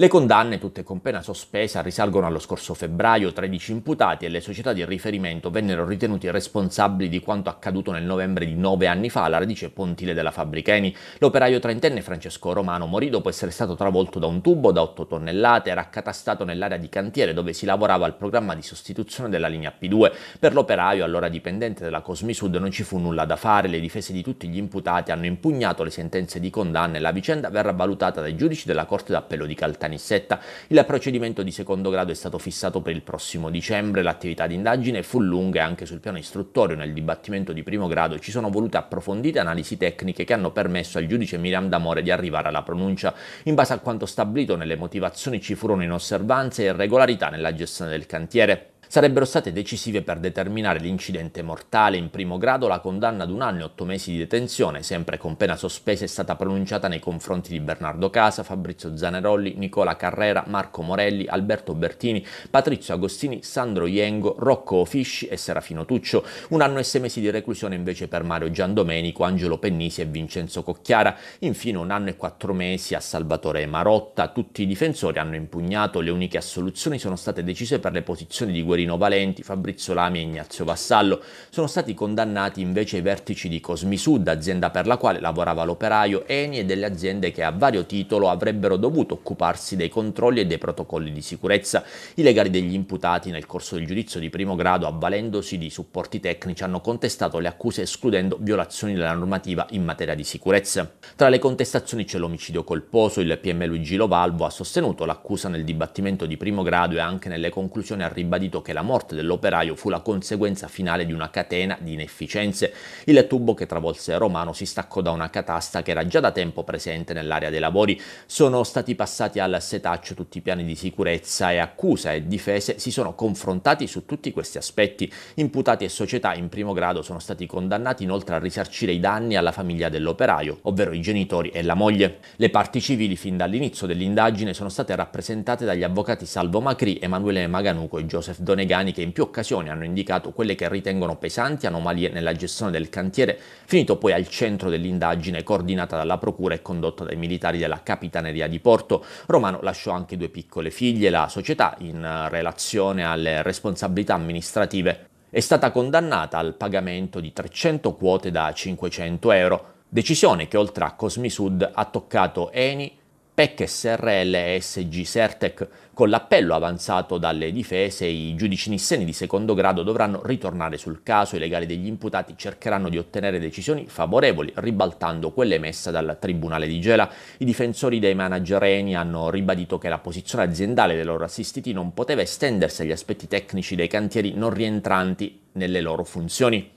Le condanne, tutte con pena sospesa, risalgono allo scorso febbraio, 13 imputati e le società di riferimento vennero ritenuti responsabili di quanto accaduto nel novembre di nove anni fa alla radice pontile della Fabbricheni. L'operaio trentenne Francesco Romano morì dopo essere stato travolto da un tubo da 8 tonnellate, era accatastato nell'area di cantiere dove si lavorava al programma di sostituzione della linea P2. Per l'operaio, allora dipendente della Cosmisud, non ci fu nulla da fare, le difese di tutti gli imputati hanno impugnato le sentenze di condanna e la vicenda verrà valutata dai giudici della Corte d'Appello di Caltagirone. Canissetta. Il procedimento di secondo grado è stato fissato per il prossimo dicembre, l'attività di indagine fu lunga e anche sul piano istruttorio nel dibattimento di primo grado ci sono volute approfondite analisi tecniche che hanno permesso al giudice Miriam D'Amore di arrivare alla pronuncia. In base a quanto stabilito nelle motivazioni ci furono inosservanze e irregolarità nella gestione del cantiere sarebbero state decisive per determinare l'incidente mortale in primo grado la condanna ad un anno e otto mesi di detenzione, sempre con pena sospesa, è stata pronunciata nei confronti di Bernardo Casa, Fabrizio Zanerolli, Nicola Carrera, Marco Morelli, Alberto Bertini, Patrizio Agostini, Sandro Iengo, Rocco Ofisci e Serafino Tuccio, un anno e sei mesi di reclusione invece per Mario Giandomenico, Angelo Pennisi e Vincenzo Cocchiara, infine un anno e quattro mesi a Salvatore Marotta. Tutti i difensori hanno impugnato, le uniche assoluzioni sono state decise per le posizioni di guerra Torino Valenti, Fabrizio Lami e Ignazio Vassallo. Sono stati condannati invece i vertici di Cosmisud, azienda per la quale lavorava l'operaio Eni e delle aziende che a vario titolo avrebbero dovuto occuparsi dei controlli e dei protocolli di sicurezza. I legali degli imputati nel corso del giudizio di primo grado, avvalendosi di supporti tecnici, hanno contestato le accuse escludendo violazioni della normativa in materia di sicurezza. Tra le contestazioni c'è l'omicidio colposo, il PM Luigi Lovalvo ha sostenuto l'accusa nel dibattimento di primo grado e anche nelle conclusioni ha ribadito che che la morte dell'operaio fu la conseguenza finale di una catena di inefficienze. Il tubo che travolse Romano si staccò da una catasta che era già da tempo presente nell'area dei lavori. Sono stati passati al setaccio tutti i piani di sicurezza e accusa e difese si sono confrontati su tutti questi aspetti. Imputati e società in primo grado sono stati condannati inoltre a risarcire i danni alla famiglia dell'operaio, ovvero i genitori e la moglie. Le parti civili fin dall'inizio dell'indagine sono state rappresentate dagli avvocati Salvo Macri, Emanuele Maganuco e Joseph Donato Negani che in più occasioni hanno indicato quelle che ritengono pesanti anomalie nella gestione del cantiere, finito poi al centro dell'indagine coordinata dalla Procura e condotta dai militari della Capitaneria di Porto. Romano lasciò anche due piccole figlie. La società, in relazione alle responsabilità amministrative, è stata condannata al pagamento di 300 quote da 500 euro. Decisione che oltre a Cosmi Sud ha toccato Eni, PEC SRL e SG Sertec. Con l'appello avanzato dalle difese, i giudici nisseni di secondo grado dovranno ritornare sul caso, i legali degli imputati cercheranno di ottenere decisioni favorevoli, ribaltando quelle emesse dal Tribunale di Gela. I difensori dei manager Eni hanno ribadito che la posizione aziendale dei loro assistiti non poteva estendersi agli aspetti tecnici dei cantieri non rientranti nelle loro funzioni.